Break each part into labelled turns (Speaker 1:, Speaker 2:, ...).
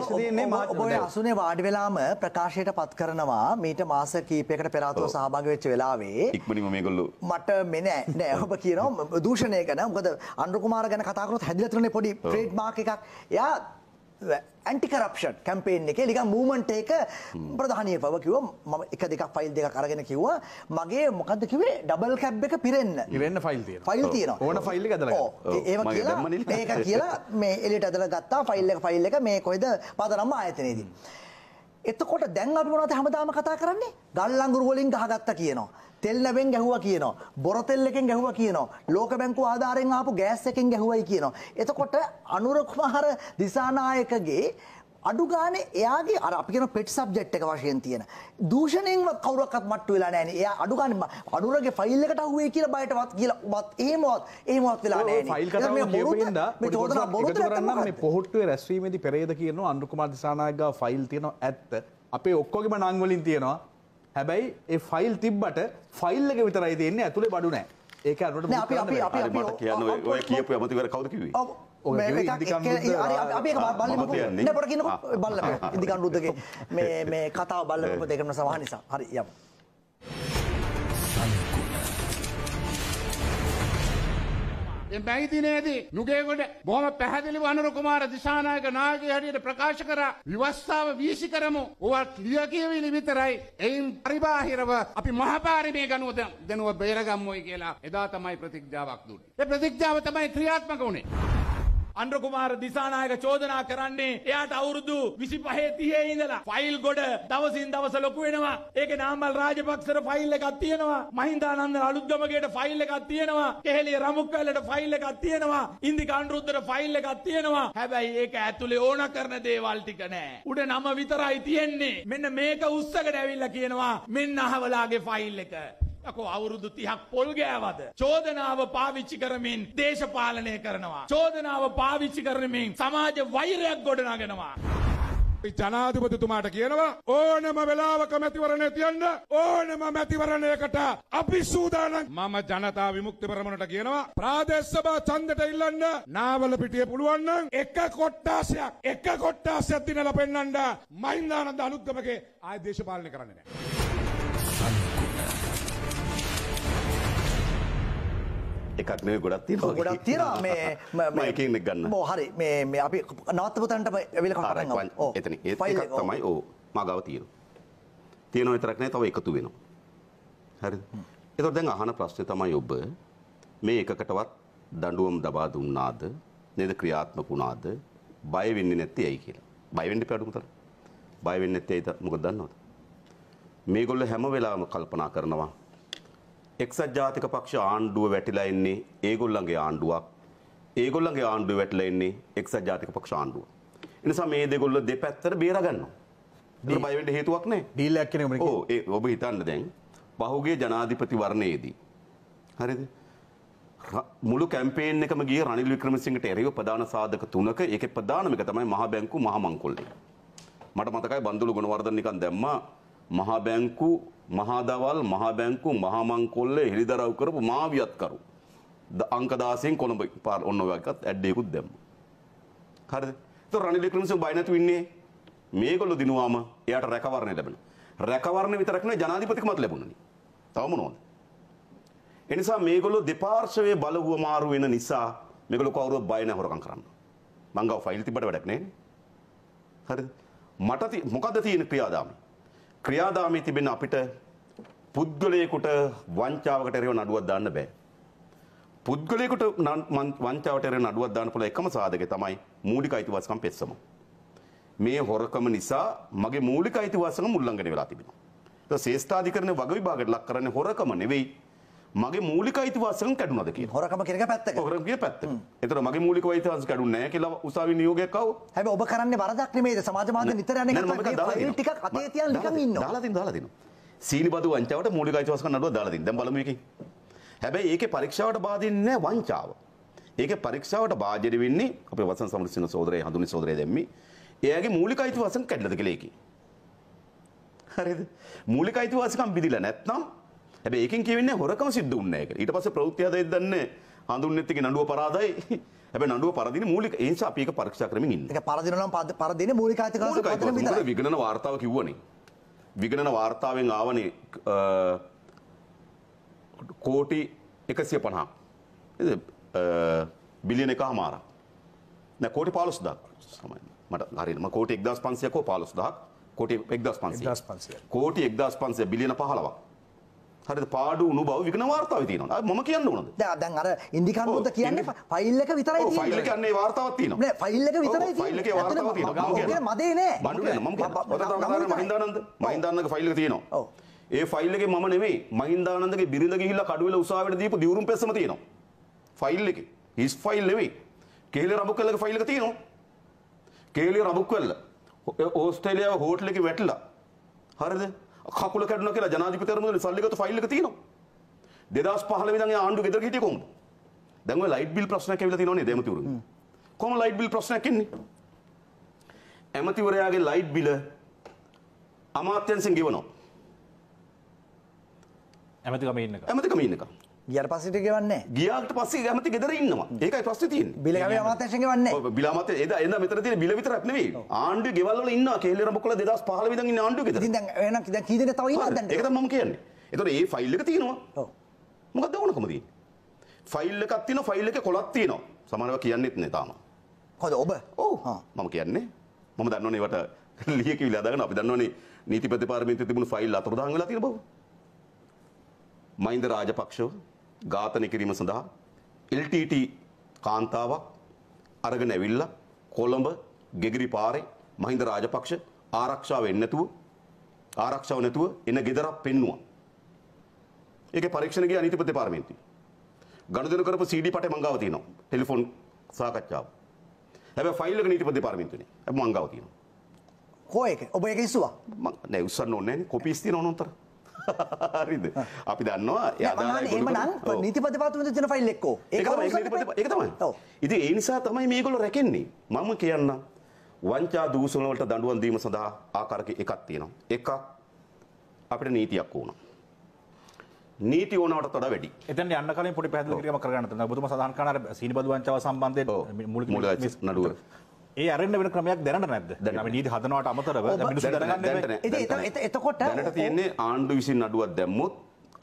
Speaker 1: ඔය
Speaker 2: අසුනේ වාඩි වෙලාම ප්‍රකාශයට පත් කරනවා මීට මාස කීපයකට පෙර ආතෝ සහභාගී වෙච්ච වෙලාවේ
Speaker 1: ඉක්මනින්ම මේගොල්ලෝ
Speaker 2: මට මේ නෑ නෑ ඔබ කියනවා දූෂණය ගැන මොකද අනුර කුමාර ගැන කතා කරොත් හැදිලා තියෙන පොඩි ට්‍රේඩ් මාක් එකක් එයා ඇන්ටිකරප්ෂන් කැම්පේෙන් එක ලික මූමන්ට එක ප්‍රධානය පවකිව ම එක දෙක් ෆයිල් දෙක කරගෙන කිව්වා මගේ මොකද කිවේ ඩබල් කැබ් එක පිරෙන්න්න ඉවෙන්න ෆයිල් ෆයිල් තියන ඕන ෆයිල් ඒ කියලා ඒක කියලා මේ එලිට ඇදල ගත්තා ෆයිල් එක ෆයිල් එක මේ කොයිද පදරම්ම ආයතනයේදී. එතකොට දැන් අපි මොනවද හැමදාම කතා කරන්නේ? ගල්ලඟුරු වලින් ගහගත්තා කියනවා. තෙල් නැවෙන් ගැහුවා කියනවා. බොර තෙල් එකෙන් ගැහුවා කියනවා. ලෝක බැංකුව ආධාරයෙන් ආපු ගෑස් එකෙන් ගැහුවයි කියනවා. එතකොට අනුර කුමාර දිසානායකගේ අඩු ගාන එයාගේ අර අපි කියන පෙට් සබ්ජෙක්ට් එක වශයෙන් තියෙන දූෂණයෙන් කවුරක්වත් මට්ටු වෙලා නැහැ නේ. එයා අඩු ගාන අනුරගේ ෆයිල් එකට අහුවේ කියලා බයටවත් කියලා උවත් එහෙමවත් එහෙමවත් වෙලා නැහැ නේ. ෆයිල් කතාව කියපු හින්දා මේ චෝදනා බොරුද නැත්නම් මේ
Speaker 1: පොහොට්ටුවේ රැස්වීමේදී පෙරේද කියනවා අනුර කුමාර දිසානායකගේ ෆයිල් තියෙනවා ඇත්ත. අපේ ඔක්කොගේම නම් වලින් තියෙනවා. හැබැයි ඒ ෆයිල් තිබ්බට ෆයිල් එක විතරයි තියෙන්නේ ඇතුලේ බඩු නැහැ. ඒක අනුරට අපි අපි අපි කියන්න ඔය කියපු අමතිවර කවුද කිව්වේ? පොට කියන
Speaker 2: බල්ල ඉදිකණ්ඩුදගේ මේ කතාව බල්ලම දෙකරන සහ නිසා හරි යම.
Speaker 1: බැයිතිනේදී නුගේකොට බොහම පැහැදිලි වනර කුමාර දිශානායක නායක හරියට ප්‍රකාශ කර විවස්ථාව වීසි කරමු ඔවත් ලිය කියවිලි විතරයි එයින් පරිබාහිරව අපි මහපාරි මේ ගනුවද දෙනුව බේරගම්මොයි කියලා එදා තමයි ප්‍රතික්්‍යාවක් දුන්න. ප්‍රතික්්‍යාව තමයි ක්‍රියාත්මක වුණේ. අන්ඩ්‍රකුමාර දිසානායක චෝදනා කරන්නේ එයාට අවුරුදු විසි පහේ තියේ ඉඳලා ෆයිල් ගොඩ දවසින් දවස ලොකු වෙනවා ඒක නාමල් රාජපක්ෂර ෆයිල් එකක් තියෙනවා මහින්දානන්ද අලුත්ගමගේට ෆයිල් එකක් තියෙනවා කෙහෙලිය රමුක්වැලට ෆයිල් එකක් තියෙනවා ඉන්දික අනුරුද්දට ෆයිල් එකක් තියෙනවා හැබැයි ඒක ඇතුලේ ඕන කරන දේවල් ටික නෑ උඩ නම විතරයි තියෙන්නේ මෙන්න මේක උස්සගෙන ඇවිල්ලා කියනවා මෙන්න අහවලාගේ ෆයිල් එක යකෝ අවුරුදු 30ක් පොල් ගෑවද? චෝදනාව පාවිච්චි කරමින් දේශපාලනය කරනවා. චෝදනාව පාවිච්චි කරමින් සමාජ වෛරයක් ගොඩනගනවා. ජනාධිපතිතුමාට කියනවා ඕනම වෙලාවක මැතිවරණය තියන්න ඕනම මැතිවරණයකට අපි සූදානම් මම ජනතා විමුක්ති පෙරමුණට කියනවා ප්‍රාදේශ සභා ඡන්දට ඉල්ලන්න නාවල පිටියේ පුළුවන් නම් එක කොට්ටාසයක් එක කොට්ටාසයක් දිනලා පෙන්නන්න මහින්දානන්ද අනුද්ගමගේ ආය දේශපාලනය කරන්නේ නැහැ එකක් මේ ගොඩත් තින ගොඩක් තියෙන එකක් ගන්න
Speaker 2: හරි මේ අපි නවත්තපතන්ට ඇවිල කට එතන ඒ එකක් තමයි ඕ
Speaker 1: මගව තියෙන තියෙන විතරක්නෑ තව එකතු වෙනවා හරි එතොට දැන් අහන ප්‍රශ්නය තමයි ඔබ මේ එකකටවත් දඩුවම් දබා දුන්නාද නද ක්‍රියාත්ම පුුණාද බයවෙන්න නැති ඇයි කියලා බයිවෙන්ඩි පැඩුතර බයිවෙන්න ඇති ඇයි මොක දන්නවද මේගොල්ල හැම වෙලාවම කල්පනා කරනවා. එක්සත් ජාතික පක්ෂ ආණ්ඩුව වැටිලා ඉන්නේ ඒගොල්ලන්ගේ ආණ්ඩුවක්. ඒගොල්ලන්ගේ ආණ්ඩුව වැටිලා ඉන්නේ එක්සත් ජාතික පක්ෂ ආණ්ඩුව. ඒ නිසා මේ දෙගොල්ල දෙපැත්තට බේරා ගන්නවා. ඒකට බය වෙන්න හේතුවක් නැහැ. ඩීල් එකක් කියන එක. ඔව් ඒ ඔබ හිතන්න දැන් පහුගිය ජනාධිපතිවරණයේදී හරිද? මුළු කැම්පේන් එකම ගිය රනිල් වික්‍රමසිංහට එරෙහිව ප්‍රධාන සාධක තුනක ඒකේ ප්‍රධානම එක තමයි මහා බැංකු මහා මංකොල්ලේ. මට මතකයි බන්දුළු ගුණවර්ධන නිකන් දැම්මා මහා බැංකු මහා දවල් මහා බැංකු මහා මංකොල්ලේ හිරිදරව් කරපු මාවියත්කරු. අංක 16න් කොළඹ පාර ඔන්න ඔය එකත් ඇඩ්ඩේකුත් දැම්මා. හරිද? ඒතර රනිල් වික්‍රමසිංහ බය නැතු ඉන්නේ මේගොල්ලෝ දිනුවාම එයාට රැකවරණය ලැබෙනවා. රැකවරණ විතරක් නෙවෙයි ජනාධිපතිකමත් ලැබුණනේ. තව මොනවද? ඒ නිසා මේගොල්ලෝ දෙපාර්ශවයේ බලහුව මාරු වෙන නිසා මේගොල්ලෝ කවුරුවත් බය නැ හොරකම් කරන්න. මං ගාව ෆයිල් තිබ්බට වැඩක් නෑනේ. හරිද? මට මොකද්ද තියෙන ක්‍රියාදාමය? ක්‍රියාදාමයේ තිබෙන අපිට පුද්ගලයෙකුට වංචාවකට එරෙහිව නඩුවක් දාන්න බෑ. පුද්ගලයෙකුට වංචාවට එරෙහිව නඩුවක් දාන්න පුළුවන් එකම සාධකය තමයි මූලික අයිතිවාසිකම් පෙත්සම. මේ හොරකම නිසා මගේ මූලික අයිතිවාසිකම් උල්ලංඝනය වෙලා තිබෙනවා. ඒක ශේෂ්ඨාධිකරණ වග විභාගයට ලක් කරන්නේ හොරකම නෙවෙයි මගේ මූලික අයිතිවාසිකම් කැඩුනද කියලා. හොරකම කියන එක පැත්තක. හොරකම කියන පැත්තක. ඒතර මගේ මූලික අයිතිවාසිකම් කැඩුන්නේ නැහැ කියලා උසාවි නියෝගයක් ආව.
Speaker 2: හැබැයි ඔබ කරන්නේ වරදක් නෙමෙයිද? සමාජ මාධ්‍ය නිතර යන එක තමයි. ටිකක් අතේ තියලා නිකන් ඉන්නවා. දාලා දින් දාලා දිනවා.
Speaker 1: සීනිබදු වංචාවට මූලික අයිතිවාසිකම් නඩුව දාලා දින්. දැන් බලමු එකේ. හැබැයි ඒකේ පරීක්ෂාවට බාධින්නේ නැහැ වංචාව. ඒකේ පරීක්ෂාවට බාධිර වෙන්නේ අපේ වසන් සමරසිංහ සහෝදරයා හඳුනි සහෝදරයා දැම්මි. එයාගේ මූලික අයිතිවාසිකම් කැඩලාද කියලා ඒකේ. හරිද? මූලික අයිතිවාසිකම් බිඳිලා නැත්නම් හැබැයි ඒකෙන් කියවෙන්නේ හොරකම සිද්ධ වුණ නැහැ කියලා. ඊට පස්සේ ප්‍රවෘත්ති හදෙද්දී දන්නේ හඳුන්නේත් එකේ නඩුව පරාදයි. හැබැයි නඩුව පරදින මූලික ඒ නිසා අපි ඒක පරීක්ෂා කරමින් ඉන්නේ.
Speaker 2: ඒක පරදිනවා නම් පරදින මූලික අයිතිකම් පරදින විතරයි.
Speaker 1: විගණන වාර්තාව කිව්වනේ. විගණන වාර්තාවෙන් ආවනේ කෝටි 150. නේද? බිලියන එකමාරක්. නෑ කෝටි 15000ක් සමහරවිට. මට හරියටම කෝටි 1500ක් හෝ 15000ක් කෝටි 1500. කෝටි 1500 බිලියන 15ක්. හරි පාඩු උණු බව විකන වාර්තාව තියෙනවා. මම කියන්න ඕනද? දැන් අර ඉන්දිකන් මුද්ද කියන්නේ
Speaker 2: ෆයිල් එක විතරයි තියෙන්නේ. ෆයිල් එක යන්නේ
Speaker 1: වාර්තාවක් තියෙනවා. නෑ ෆයිල් එක විතරයි තියෙන්නේ. ෆයිල් එකේ වාර්තාවක් තියෙනවා. මම කියන්නේ මදේ නෑ. මම කියන්නේ මම කියන්නේ මහින්දානන්ද මහින්දානන්දගේ ෆයිල් එක තියෙනවා. ඔව්. ඒ ෆයිල් එකේ මම නෙමෙයි මහින්දානන්දගේ බිරිඳ ගිහිල්ලා කඩුවෙල උසාවියට දීපු දිවුරුම් පෙස්සම තියෙනවා. ෆයිල් එකේ. his ෆයිල් නෙමෙයි. කේලේ රඹුක්කල්ලගේ ෆයිල් එක තියෙනවා. කේලේ රඹුක්කල්ල ඕස්ට්‍රේලියාව හෝටල් එකේ වැටිලා. හරිද? කකුල කැඩුණා කියලා ජනාධිපතිවරයා සල්ලි ගත්ත ෆයිල් එක තියෙනවා. 2015 ඉඳන් එයා ආණ්ඩුව ගෙදර හිටියේ කොහොමද? දැන් ඔය ලයිට් බිල් ප්‍රශ්නයක් ඇවිල්ලා තියෙනවා නේද ඇමතිවරුන්? කොහොම ලයිට් බිල් ප්‍රශ්නයක් එන්නේ? ඇමතිවරයාගේ ලයිට් බිල අමාත්‍යංශෙන් ගෙවනවා. ඇමතිකම ඉන්නකම්. ඇමතිකම ඉන්නකම්. ගියට පස්සට ගෙවන්නේ ගියාට පස්සේ ඇමති ගෙදර ඉන්නවා ඒකයි ප්‍රශ්නේ තියෙන්නේ බිල ගාවේ අමාත්‍යංශයෙන් ගෙවන්නේ බිල අමාත්‍ය එදා එදා මෙතන තියෙන බිල විතරක් නෙවෙයි ආණ්ඩුවේ ගෙවල් වල ඉන්නවා කේල්ලි රඹකොල්ල 2015 ඉඳන් ඉන්නේ ආණ්ඩුවේ ගෙදර ඉතින් දැන්
Speaker 2: එහෙනම් දැන් කී දෙනෙක් තව
Speaker 1: ඉන්නවද දැන් ඒක තමයි මම කියන්නේ ඒතකොට ඒ ෆයිල් එක තියෙනවා ඔව් මොකක්ද ඕනකම තියෙන්නේ ෆයිල් එකක් තියෙනවා ෆයිල් එකේ කොලක් තියෙනවා සමහරව කියන්නෙත් නෑ තාම හොඳ ඔබ ඔව් මම කියන්නේ මම දන්නවනේ ඒවට ලියකිවිලා දාගෙන අපි දන්නවනේ නීති ප්‍රතිපාරමිතේ තිබුණු ෆයිල් අතපොදාන් වෙලා තියෙන බව මහින්ද රාජපක්ෂව ඝාතනය කිරීම සඳහා LTT කාන්තාවක් අරගෙන ඇවිල්ලා කොළඹ ගෙගිරි පාරේ මහින්ද රාජපක්ෂ ආරක්ෂාව එන්නේ නැතුව ආරක්ෂාව නැතුව එන ගෙදරක් පෙන්නුවා. ඒකේ පරීක්ෂණ ගිය අනිතිපති දෙපාර්තමේන්තුව. ගනුදෙනු කරපු CD පටේ මංගාව තියෙනවා. ටෙලිෆෝන් සාකච්ඡාව. හැබැයි ෆයිල් එක නීතිපති දෙපාර්තමේන්තුවනේ. මංගාව තියෙනවා. කොහේ ඒක? ඔබ ඒක ඉස්සුවා? මම නෑ උස්සන්න ඕනේ නෑනේ. කොපිස් තියෙනවනේ උන්තර. හරිද අපි දන්නවා එමනම් නීතිපති පාත්‍රමේන්තුවේ තියෙන ෆයිල් එක්කෝ ඒක තමයි ඒක තමයි ඉතින් ඒ නිසා තමයි මේගොල්ලෝ රැකෙන්නේ මම කියන්නම් වංචා දූෂණ වලට දඬුවම් දීම සඳහා ආකාර එකක් තියෙනවා එකක් අපිට නීතියක් ඕන නීති ඕනවට වඩා වැඩි. එතන යන්න කලින් පොඩි පැහැදිලි කිරීමක් කරගන්න තියෙනවා. ඔබතුමා සදාන් කරන අර සීනිබදු වංචාව සම්බන්ධයෙන් මූලික නඩුව ඒ අරන්න වෙන ක්‍රමයක් දැනට නැද්ද නීති හදනවට අමතරව මිනිස් දැනගන්න
Speaker 2: එතකොට දැනට තියන්නේ
Speaker 1: ආණ්ඩු විසින් අඩුවක් දැම්මුත්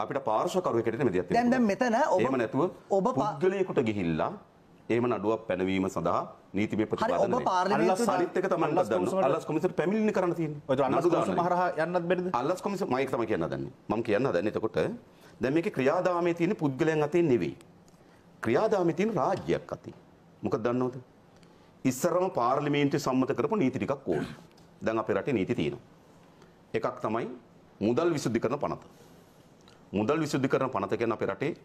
Speaker 1: අපිට පාර්ශවකරුවෙකට මෙදිය දැන් දැන් මෙතන එහෙම නැතුව ඔබ පුද්ගලයෙකුට ගිහිල්ලා එහෙම නඩුවක් පැනවීම සඳහා නීතිමය ප්‍රතිපාදන අල්ලස් සාරිත් එක තමයි දන්නු අල්ලස් කොමිසම පැමිණිලි කරන්න තියෙන්නේ ඔය අල්ලස් කොමිසම හරහා යන්නත් බැරිද අල්ලස් කොමිසම මයික් තමයි කියන්න හදන්නේ මම කියන්න හදන්නේ එතකොට දැන් මේකේ ක්‍රියාදාමයේ තියෙන පුද්ගලයන් අතේ නෙවෙයි ක්‍රියාදාමයේ තියෙන රාජ්‍යයක් අතේ මොකද දන්නවද ඉස්සරම පාර්ලිමේන්තු සම්මත කරපු නීති ටිකක් ඕන. දැන් අපේ රටේ නීති තියෙනවා. එකක් තමයි මුදල් විසුද්ධිකරණ පනත. මුදල් විසුද්ධිකරණ පනත කියන්නේ අපේ රටේ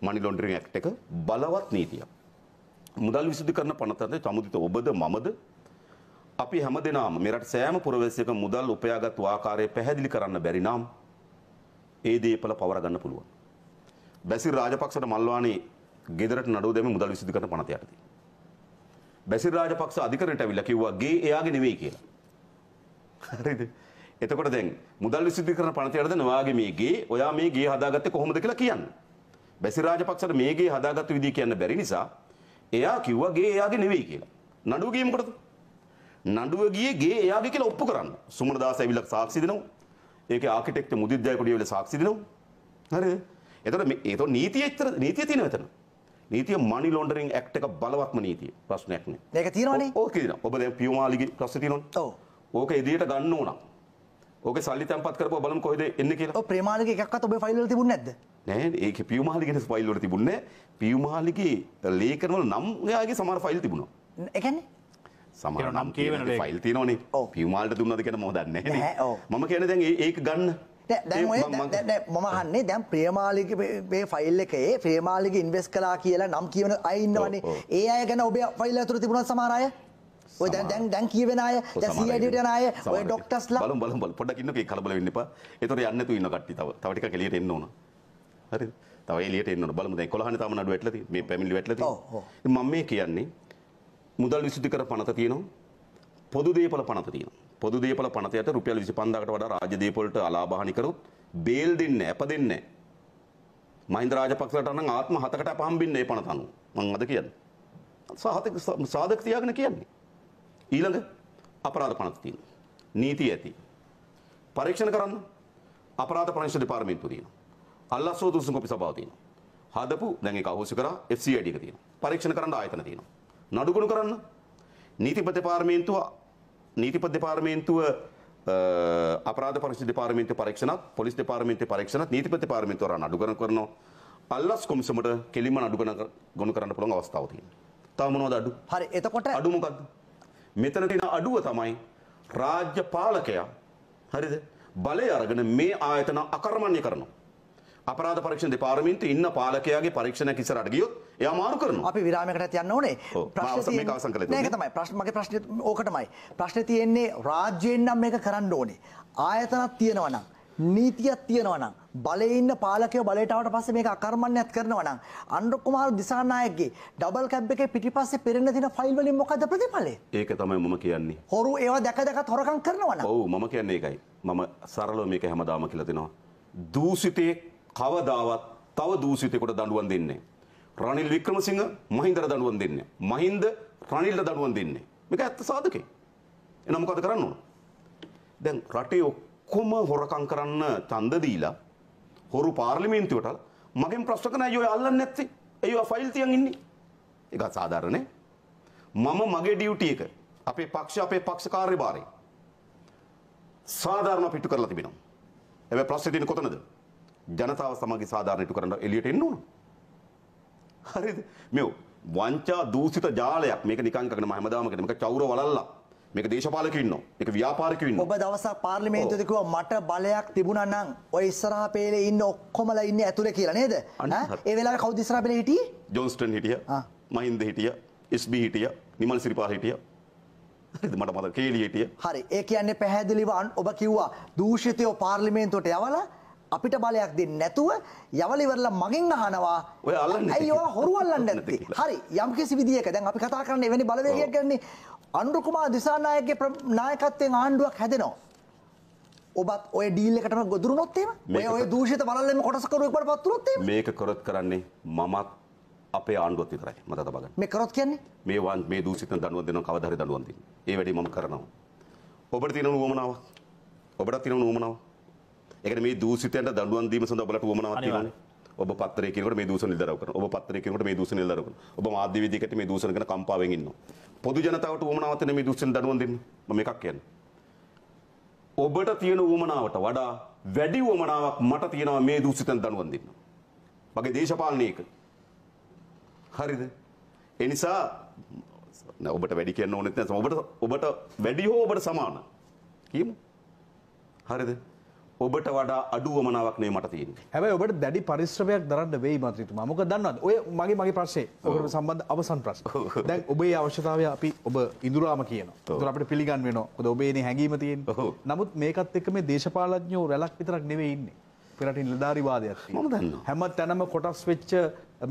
Speaker 1: මනි ලොන්ඩරින් ඇක්ට් එක බලවත් නීතියක්. මුදල් විසුද්ධිකරණ පනත ඇතුළේ සමුදිත ඔබද මමද අපි හැමදෙනාම මේ රට සෑම පුරවැසියක මුදල් උපයාගත් ආකාරය පැහැදිලි කරන්න බැරි නම් ඒ දේපල පවර ගන්න පුළුවන්. බැසිල් රාජපක්ෂට මල්වානේ ගෙදරට නඩුව දෙමින් මුදල් විසුද්ධිකරණ පනත යටතේ බැසිර රාජපක්ෂ අධිකරණයට ඇවිල්ලා කිව්වා ගේ එයාගේ නෙවෙයි කියලා. හරිද? එතකොට දැන් මුදල් විසුද්ධිකරණ පනතියට දෙන වාගේ මේ ගේ ඔයා මේ ගේ හදාගත්තේ කොහොමද කියලා කියන්න. බැසිර රාජපක්ෂට මේ ගේ හදාගත්තු විදිය කියන්න බැරි නිසා එයා කිව්වා ගේ එයාගේ නෙවෙයි කියලා. නඩුව ගියේ මොකටද? නඩුව ගියේ ගේ එයාගේ කියලා ඔප්පු කරන්න. සුමන දාස ඇවිල්ලා සාක්ෂි දෙනවා. ඒකේ ආකිටෙක්ට් මුදිත් ජයකොඩිය ඇවිල්ලා සාක්ෂි දෙනවා. හරිද? එතකොට මේ ඒතකොට නීතිය ඇත්තට නීතිය තියෙනවා එතන. නීතිය මනි ලොන්ඩරින් ඇක්ට් එක බලවත්ම නීතිය. ප්‍රශ්නයක් නෑ. මේක තියෙනවනේ. ඕක තියෙනවා. ඔබ දැන් පියුමාලිගේ ප්‍රශ්නේ තියෙනවනේ. ඔව්. ඕක ඉදිරියට ගන්න ඕන. ඕක සල්ලි තැම්පත් කරපුවා බලමු කොහෙද එන්නේ කියලා. ඔව්
Speaker 2: ප්‍රේමාලිගේ එකක්වත් ඔබේ ෆයිල් වල තිබුණේ නැද්ද?
Speaker 1: නෑ ඒක පියුමාලිගේ ෆයිල් වල තිබුණේ නෑ. පියුමාලිගේ ලේකන වල නම් එයාගේ සමහර ෆයිල් තිබුණා.
Speaker 2: ඒ කියන්නේ
Speaker 1: සමහර නම් කියවෙන ෆයිල් තියෙනවනේ. පියුමාලට දුන්නද කියන මොහොතක් නැහැ. මම කියන්නේ දැන් ඒක ගන්න
Speaker 2: දැන් ඔය මම අහන්නේ දැන් ප්‍රියමාලිගේ මේ ෆයිල් එකේ ප්‍රියමාලිගේ ඉන්වෙස්ට් කළා කියලා නම් කියවන අය ඉන්නවනේ. ඒ අය ගැන ඔබේ ෆයිල් ඇතුළේ තිබුණා සමහර අය. ඔය දැන් දැන් දැන් කියවෙන අය, දැන් සීඩියට යන අය, ඔය ඩොක්ටර්ස්ලා
Speaker 1: බලමු බලමු බලමු පොඩ්ඩක් ඉන්නකෝ ඒක කලබල වෙන්න එපා. ඒතොර යන්න නැතුව ඉන්න කට්ටිය තව තව ටිකක් එළියට එන්න ඕන. හරිද? තව එළියට එන්න ඕන. බලමු දැන් 11 තම නඩු වැටලා තියෙන්නේ. මේ පැමිණිලි වැටලා තියෙන්නේ. මම මේ කියන්නේ මුදල් විසුද්ධි කර පනත තියෙනවා. පොදු දේපල පනත තියෙනවා. පොදු දේපල පනතයට රුපියල් 25000කට වඩා රාජ්‍ය දේපොලට අලාභහානි කරොත් බේල් දෙන්නේ අප දෙන්නේ මහින්ද රාජපක්ෂලට නම් ආත්ම 7කට අප හම්බින්නේ මේ පනත අනුව මම අද කියන්නේ සාහතික සාධක තියාගෙන කියන්නේ ඊළඟ අපරාධ පනත තියෙනවා නීති ඇති පරීක්ෂණ කරන්න අපරාධ පරීක්ෂණ දෙපාර්තමේන්තුව තියෙනවා අල්ලස්සෝ දුසුම් කොපි සභාව තියෙනවා හදපු දැන් ඒක අහෝසි කරා FCID එක තියෙනවා පරීක්ෂණ කරන්න ආයතන තියෙනවා නඩුගුණ කරන්න නීති ප්‍රතිපාර්මේන්තුව නීතිපති දෙපාර්තමේන්තුව අපරාධ පරීක්ෂණ දෙපාර්තමේන්තු පරීක්ෂණත් පොලිස් දෙපාර්තමේන්තු පරීක්ෂණත් නීතිපති දෙපාර්තමේන්තුව රණ අඩු කරන කරනවා. අල්ලස් කොමිසමට කෙලින්ම අඩු කරන ගොනු කරන්න පුළුවන් අවස්ථාවක් තියෙනවා. තව මොනවද අඩු? හරි එතකොට අඩු මොකද්ද? මෙතන තියෙන අඩුව තමයි රාජ්‍ය පාලකයා හරිද? බලය අරගෙන මේ ආයතන අකර්මණ්‍ය කරනවා. අපරාධ පරීක්ෂණ දෙපාර්තමේන්තුවේ ඉන්න පාලකයාගේ පරීක්ෂණයක් ඉස්සරහට ගියොත් එයා මාරු
Speaker 2: කරනවා. අපි විරාමයකට යන්න ඕනේ. ප්‍රශ්නේ මේක අවසන් කළේ. මේක තමයි ප්‍රශ්න මගේ ප්‍රශ්නේ ඕකටමයි. ප්‍රශ්නේ තියෙන්නේ රාජ්‍යයෙන් නම් මේක කරන්න ඕනේ. ආයතනක් තියෙනවා නම් නීතියක් තියෙනවා නම් බලේ ඉන්න පාලකයෝ බලයට ආවට පස්සේ මේක අකර්මණ්‍යයක් කරනවා නම් අනුර කුමාර දිසානායකගේ ඩබල් කැබ් එකේ පිටිපස්සේ පෙරෙන දින ෆයිල් වලින් මොකද ප්‍රතිඵලය?
Speaker 1: ඒක තමයි මම කියන්නේ.
Speaker 2: හොරු ඒවා දැක දැකත් හොරකම් කරනවා නම්. ඔව්
Speaker 1: මම කියන්නේ ඒකයි. මම සරලව මේක හැමදාම කියලා දෙනවා. දූෂිතේ කවදාවත් තව දූෂිතයෙකුට දඬුවම් දෙන්නේ රනිල් වික්‍රමසිංහ මහින්දට දඬුවම් දෙන්නේ මහින්ද රනිල්ට දඬුවම් දෙන්නේ මේක ඇත්ත සාධකේ එහෙනම් මොකද කරන්න ඕන දැන් රටේ ඔක්කොම හොරකම් කරන්න ඡන්ද දීලා හොරු පාර්ලිමේන්තුවට මගෙන් ප්‍රශ්න කරන අයියෝ අල්ලන්නේ නැත්තේ අයියෝ ෆයිල් තියන් ඉන්නේ ඒක සාධාරණේ මම මගේ ඩියුටි එක අපේ පක්ෂ අපේ පක්ෂ කාර්යභාරය සාධාරණ පිටු කරලා තිබෙනවා හැබැයි ප්‍රශ්නේ තියෙන්නේ කොතනද ජනතාව සමග සාධාරණ ඉටු කරන්න එළියට එන්න ඕන. හරිද? මේ වංචා දූෂිත ජාලයක් මේක නිකං කරන මම හැමදාම කියන මේක චෞර වලල්ලා. මේක දේශපාලකයෝ ඉන්නවා. මේක ව්‍යාපාරිකයෝ ඉන්නවා. ඔබ දවසක්
Speaker 2: පාර්ලිමේන්තුවේදී කිව්වා මට බලයක් තිබුණා නම් ඔය ඉස්සරහා පේලේ ඉන්න ඔක්කොමලා ඉන්නේ ඇතුලේ කියලා නේද? ඈ ඒ වෙලාවේ කවුද ඉස්සරහා පේලේ හිටියේ?
Speaker 1: ජොන්ස්ටන් හිටියා. මහින්ද හිටියා. SB හිටියා. නිමල් සිරිපාල හිටියා. හරිද මට මතක කේලි හිටියා.
Speaker 2: හරි ඒ කියන්නේ පැහැදිලිව ඔබ කිව්වා දූෂිතයෝ පාර්ලිමේන්තුවට යවලා අපිට බලයක් දෙන්නේ නැතුව යවල ඉවරලා මගෙන් අහනවා ඔය අල්ලන්නේ ඇයි ඔයා හොරු අල්ලන්නේ නැත්තේ හරි යම්කිසි විදියක දැන් අපි කතා කරන්නේ එවැනි බලවේගයක් ගන්නේ අනුර කුමාර දිසානායකගේ නායකත්වයෙන් ආණ්ඩුවක් හැදෙනවා ඔබත් ඔය ඩීල් එකටම ගොදුරුනොත් එහෙම ඔය ඔය දූෂිත බලල්ලෙම කොටසකරුවෙක් බවට පත් වුනොත් එහෙම
Speaker 1: මේක කරොත් කරන්නේ මමත් අපේ ආණ්ඩුවත් විතරයි මත තබා ගන්න මේ කරොත් කියන්නේ මේ වන් මේ දූෂිත දඬුවම් දෙනවා කවදා හරි දඬුවම් දෙන්නේ ඒ වැඩේ මම කරනවා ඔබට තියෙන උවමනාවක් ඔබට තියෙන උවමනාවක් එකන මේ දූසිතයන්ට දඩුවන් දීම සඳ බලට ුවමනවත් තියෙනවා ඔබ පත්තරයකට මේ දූස නිදරවකන ඔබ පත්තරයකට මේ දූස නිදරවකන ඔබ මාධ්‍ය විදිහකට මේ දූසන කරන කම්පාවෙන් ඉන්නවා පොදු ජනතාවට ඌමනාවක් තියෙන මේ දූෂණ දඩුවම් දෙන්න මම එකක් කියන්නේ ඔබට තියෙන ඌමනාවට වඩා වැඩි ඌමනාවක් මට තියෙනවා මේ දූෂිතෙන් දඩුවම් දෙන්න මගේ දේශපාලනයේක හරිද ඒ නිසා ඔබට වැඩි කියන්න ඕනෙත් නැහැ ඔබට ඔබට වැඩි හෝ ඔබට සමාන කියමු හරිද ඔබට වඩා අඩුවමනාවක් නේ මට තියෙන්නේ. හැබැයි ඔබට දැඩි පරිශ්‍රමයක් දරන්න වෙයි මන්ත්‍රීතුමා. මොකද දන්නවද? ඔය මගේ මගේ ප්‍රශ්නේ. ඔකට සම්බන්ධ අවසන් ප්‍රශ්න. දැන් ඔබේ අවශ්‍යතාවය අපි ඔබ ඉඳුරාම කියනවා. ඒතර අපිට පිළිගන්න වෙනවා. මොකද ඔබේනේ හැඟීම තියෙන්නේ. නමුත් මේකත් එක්ක මේ දේශපාලඥයෝ රැලක් විතරක් නෙවෙයි ඉන්නේ. පෙරට නිලධාරිවාදයක් තියෙනවා. මම දන්නවා. හැම තැනම කොටස් වෙච්ච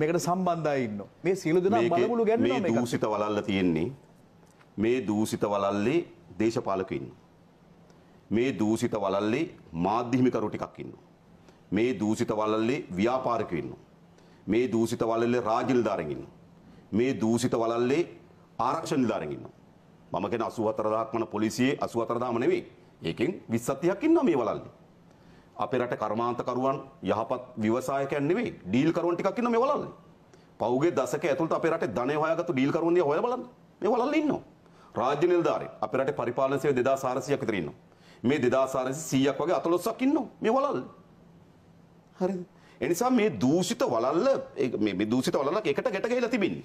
Speaker 1: මේකට සම්බන්ධයි ඉන්නවා. මේ සියලු දෙනා බලමුළු ගැන්නවා මේක. මේ දූෂිත වලල්ල තියෙන්නේ. මේ දූෂිත වලල්ලේ දේශපාලකයෝ ඉන්නවා. මේ දූෂිත වලල්ලේ මාධ්‍යමිකරු ටිකක් ඉන්නවා. මේ දූෂිත වලල්ලේ ව්‍යාපාරිකයෝ ඉන්නවා. මේ දූෂිත වලල්ලේ රාජ්‍ය නිලධාරීන් ඉන්නවා. මේ දූෂිත වලල්ලේ ආරක්ෂණ නිලධාරීන් ඉන්නවා. මම කියන 84000ක් වන පොලිසියේ 84000ම නෙවෙයි. ඒකෙන් 20 30ක් ඉන්නවා මේ වලල්ලේ. අපේ රට කර්මාන්තකරුවන් යහපත් ව්‍යවසායකයන් නෙවෙයි. ඩීල් කරුවන් ටිකක් ඉන්නවා මේ වලල්ලේ. පෞගේ දශක ඇතුළත අපේ රටේ ධනය හොයාගත්තු ඩීල් කරුවන් දිහා හොයලා බලන්න. මේ වලල්ලේ ඉන්නවා. රාජ්‍ය නිලධාරීන් අපේ රටේ පරිපාලන සේවය 2400ක් විතර ඉන්නවා. මේ 2400ක් වගේ 14ක් ඉන්නවා මේ වලල්. හරිද? එනිසා මේ දූෂිත වලල්ල මේ දූෂිත වලල්ලක් එකට ගැට ගහලා තිබින්නේ.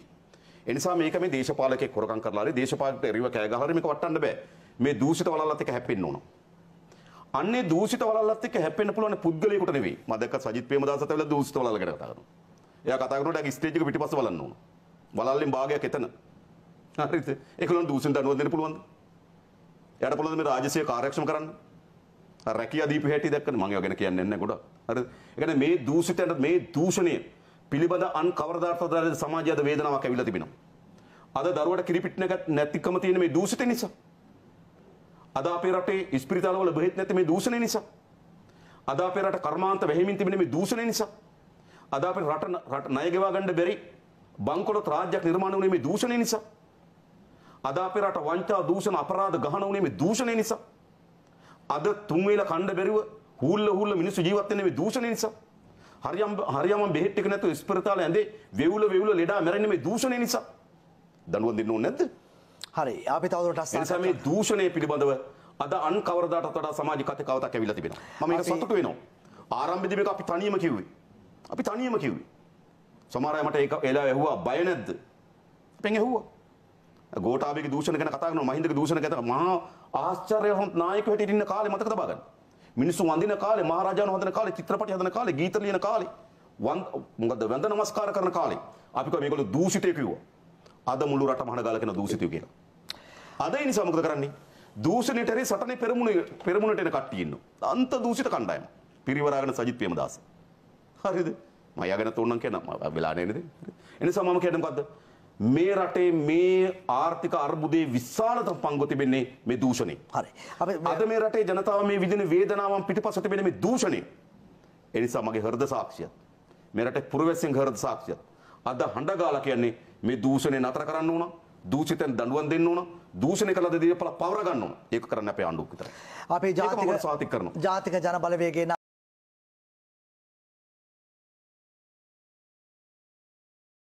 Speaker 1: එනිසා මේක මේ දේශපාලකෙක් හොරකම් කරලා හරි දේශපාලකට එරිව කෑ ගහලා හරි මේක වටන්න බෑ. මේ දූෂිත වලල්ලත් එක්ක හැප්පෙන්න ඕන. අන්නේ දූෂිත වලල්ලත් එක්ක හැප්පෙන්න පුළුවන් පුද්ගලයෙකුට නෙවෙයි. මම දැක්ක සජිත් ප්‍රේමදාසත් ඇවිල්ලා දූෂිත වලල්ල ගැන කතා කරනවා. එයා කතා කරනකොට ඇගේ ස්ටේජ් එක පිටිපස්ස බලන්න ඕන. වලල්ලෙන් භාගයක් එතන. හරිද? ඒකලොන් දූෂිත දනුවක් දෙන්න පුළුවන්ද? එයාට පුළුවන් මේ රාජ්‍යසය කාර්යක්ෂම කරන්න. රැකියා දීපු හැටි දැක්කම මම ඒවා ගැන කියන්නේ නැහැ ගොඩක්. හරිද? ඒ කියන්නේ මේ දූෂිතයන්ට මේ දූෂණය පිළිබඳ අන් කවරදාර්ථවලද සමාජයද වේදනාවක් ඇවිල්ලා තිබෙනවා. අද දරුවට කිරිපිට නැතිකම තියෙන මේ දූෂිත නිසා. අද අපේ රටේ ස්පිරිතාලවල බෙහෙත් නැති මේ දූෂණය නිසා. අද අපේ රට කර්මාන්ත වැහිමින් තිබෙන මේ දූෂණය නිසා. අද අපේ රට ණය ගෙවා ගන්න බැරි බංකොලොත් රාජ්‍යයක් නිර්මාණය වුණේ මේ දූෂණය නිසා. අද අපේ රට වංචා දූෂණ අපරාධ ගහන උනේ මේ දූෂණය නිසා. අද තුන් වේල කණ්ඩ බැරුව හූල්ල හූල්ල මිනිස්සු ජීවත් වෙන්නේ මේ දූෂණය නිසා. හරියම් හරියම බෙහෙත් ටික නැතුව ස්පිරිතාල ඇඳේ වෙවුල වෙවුල ලෙඩා මැරෙන්නේ මේ දූෂණය නිසා. දඬුවම් දෙන්න ඕනේ නැද්ද?
Speaker 2: හරි. අපි තවදුරටත් සාකච්ඡා
Speaker 1: මේ දූෂණය පිළිබඳව අද අන් කවරදාටත් වඩා සමාජ කත කවතක් ඇවිල්ලා තිබෙනවා. මම ඒක සතුටු වෙනවා. ආරම්භයේදී මේක අපි තනියම කිව්වේ. අපි තනියම කිව්වේ. සමහර අය මට ඒක එලා ඇහුවා බය නැද්ද? අපෙන් ඇහුවා. ගෝඨාභයගේ දූෂණ ගැන කතා කරනවා මහින්දගේ දූෂණ ගැන මහා ආශ්චර්යවන්ත නායකයෝ හැටියට ඉන්න කාලේ මතක තබා ගන්න. මිනිස්සු වඳින කාලේ මහරජාණන් හදන කාලේ චිත්‍රපටි හදන කාලේ ගීත ලියන කාලේ මොකද වැඳ නමස්කාර කරන කාලේ අපි කිව්වා මේගොල්ලෝ දූෂිතය කිව්වා. අද මුළු රටම හනගාලා කියන දූෂිතය කියලා. අද ඒ නිසා මොකද කරන්නේ? දූෂණයට හරි සටනේ පෙරමුණ පෙරමුණට එන කට්ටිය ඉන්නවා. අන්ත දූෂිත කණ්ඩායම. පිරිවරාගෙන සජිත් ප්‍රේමදාස. හරිද? මම යාගෙන තෝන්නම් කියන වෙලා නේද? එනිසා මම කියන්නේ මොකද්ද? මේ රටේ මේ ආර්ථික අර්බුදේ විශාලතම පංගු තිබෙන්නේ මේ දූෂණේ. හරි. අද මේ රටේ ජනතාව මේ විඳින වේදනාවන් පිටිපස්ස තිබෙන මේ දූෂණේ. ඒ නිසා මගේ හෘද සාක්ෂියත් මේ රටේ පුරවැසියන් හෘද සාක්ෂියත් අද හඬගාලා කියන්නේ මේ දූෂණේ නතර කරන්න ඕන. දූෂිතෙන් දඬුවම් දෙන්න ඕන. දූෂණය කළ දේපල පවර ගන්න ඕන.
Speaker 2: ඒක කරන්න අපේ ආණ්ඩුව විතරයි. අපේ ජාතික සාතික කරනවා. ජාතික ජන බලවේගයේ